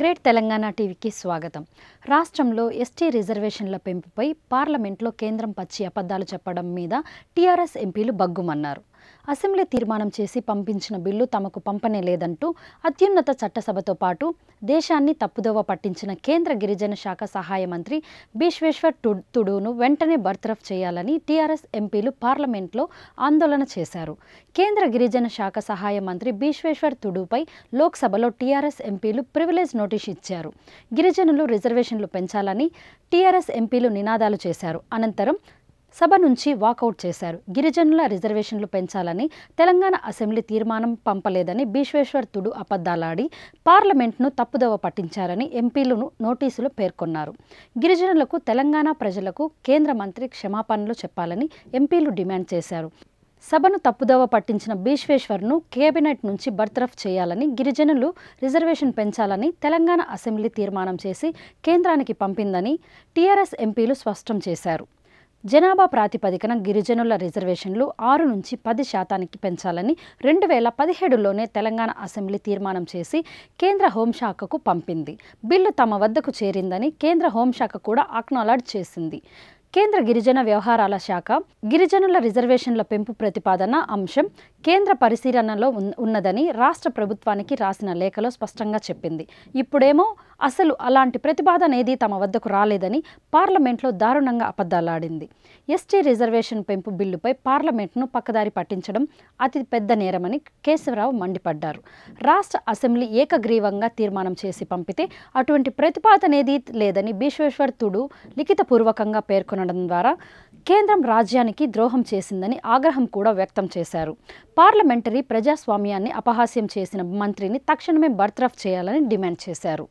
great Telangana టీవీకి స్వాగతం రాష్ట్రంలో ఎస్టీ రిజర్వేషన్ల పెంపుపై పార్లమెంట్లో కేంద్రం పచ్చి అబద్దాలు చెప్పడం మీద టీఆర్ఎస్ ఎంపీలు బగ్గుమన్నారు అసెంబ్లీ తీర్మానం చేసి పంపించిన బిల్లు తమకు పంపనే లేదంటూ అత్యున్నత చట్టసభతో పాటు దేశాన్ని తప్పుదోవ పట్టించిన కేంద్ర గిరిజన శాఖ సహాయ మంత్రి బీశ్వేశ్వర్ తుడును వెంటనే బర్తరఫ్ చేయాలని టీఆర్ఎస్ ఎంపీలు పార్లమెంట్లో ఆందోళన చేశారు కేంద్ర గిరిజన శాఖ సహాయ మంత్రి బీశ్వేశ్వర్ తుడుపై లోక్సభలో టీఆర్ఎస్ ఎంపీలు ప్రివిలేజ్ నోటీస్ ఇచ్చారు గిరిజనులు రిజర్వేషన్లు పెంచాలని టీఆర్ఎస్ ఎంపీలు నినాదాలు చేశారు అనంతరం సభ నుంచి వాకౌట్ చేశారు గిరిజనుల రిజర్వేషన్లు పెంచాలని తెలంగాణ అసెంబ్లీ తీర్మానం పంపలేదని భీష్వేశ్వర్ తుడు అబద్దాలాడి పార్లమెంట్ను తప్పుదవ పట్టించారని ఎంపీలను నోటీసులు పేర్కొన్నారు గిరిజనులకు తెలంగాణ ప్రజలకు కేంద్ర మంత్రి క్షమాపణలు చెప్పాలని ఎంపీలు డిమాండ్ చేశారు సభను తప్పుదోవ పట్టించిన బీశ్వేశ్వర్ను కేబినెట్ నుంచి బర్తరఫ్ చేయాలని గిరిజనులు రిజర్వేషన్ పెంచాలని తెలంగాణ అసెంబ్లీ తీర్మానం చేసి కేంద్రానికి పంపిందని టీఆర్ఎస్ ఎంపీలు స్పష్టం చేశారు జనాభా ప్రాతిపదికన గిరిజనుల రిజర్వేషన్లు ఆరు నుంచి పది శాతానికి పెంచాలని రెండు వేల పదిహేడులోనే తెలంగాణ అసెంబ్లీ తీర్మానం చేసి కేంద్ర హోంశాఖకు పంపింది బిల్లు తమ వద్దకు చేరిందని కేంద్ర హోంశాఖ కూడా అక్నాలడ్జ్ చేసింది కేంద్ర గిరిజన వ్యవహారాల శాఖ గిరిజనుల రిజర్వేషన్ల పెంపు ప్రతిపాదన అంశం కేంద్ర పరిశీలనలో ఉన్నదని రాష్ట్ర ప్రభుత్వానికి రాసిన లేఖలో స్పష్టంగా చెప్పింది ఇప్పుడేమో అసలు అలాంటి ప్రతిపాదన ఏది తమ వద్దకు రాలేదని పార్లమెంట్లో దారుణంగా అబద్దాలాడింది ఎస్టీ రిజర్వేషన్ పెంపు బిల్లుపై పార్లమెంట్ను పక్కదారి పట్టించడం అతి పెద్ద నేరమని కేశవరావు మండిపడ్డారు రాష్ట్ర అసెంబ్లీ ఏకగ్రీవంగా తీర్మానం చేసి పంపితే అటువంటి ప్రతిపాదన ఏది లేదని బిశ్వేశ్వర్ తుడు లిఖితపూర్వకంగా పేర్కొనడం ద్వారా కేంద్రం రాజ్యానికి ద్రోహం చేసిందని ఆగ్రహం కూడా వ్యక్తం చేశారు పార్లమెంటరీ ప్రజాస్వామ్యాన్ని అపహాస్యం చేసిన మంత్రిని తక్షణమే బర్త్రఫ్ చేయాలని డిమాండ్ చేశారు